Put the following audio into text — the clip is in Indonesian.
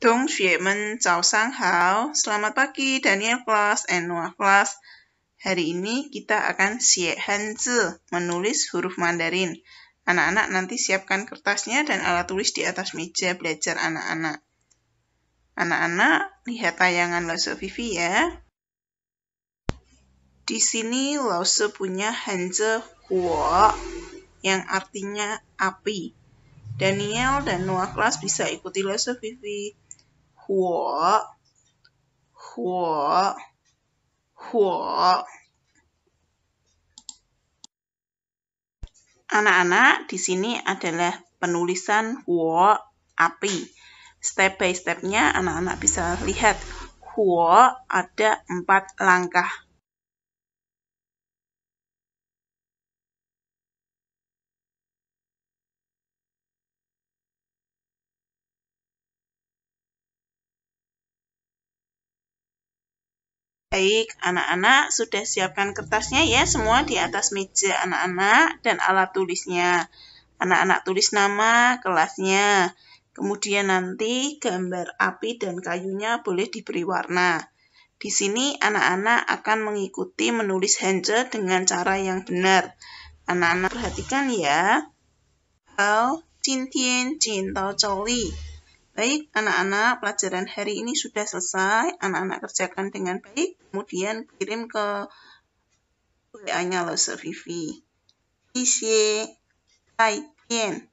hao, selamat pagi Daniel Class and Noah Class. Hari ini kita akan xie hanzi, menulis huruf Mandarin. Anak-anak nanti siapkan kertasnya dan alat tulis di atas meja belajar anak-anak. Anak-anak, lihat tayangan Lausu Vivi ya. Di sini Lausu punya hanzi huo yang artinya api. Daniel dan Noah Class bisa ikuti Lausu Vivi 火，火，火。Anak-anak, di sini adalah penulisan huo api. Step by stepnya anak-anak bisa lihat huo ada empat langkah Baik, anak-anak sudah siapkan kertasnya ya semua di atas meja anak-anak dan alat tulisnya. Anak-anak tulis nama, kelasnya. Kemudian nanti gambar api dan kayunya boleh diberi warna. Di sini anak-anak akan mengikuti menulis hanja e e dengan cara yang benar. Anak-anak perhatikan ya. Hal, 今天剪刀照例。Baik, anak-anak, pelajaran hari ini sudah selesai. Anak-anak kerjakan dengan baik, kemudian kirim ke WA-nya Lose Vivi. Isye, baik, bien.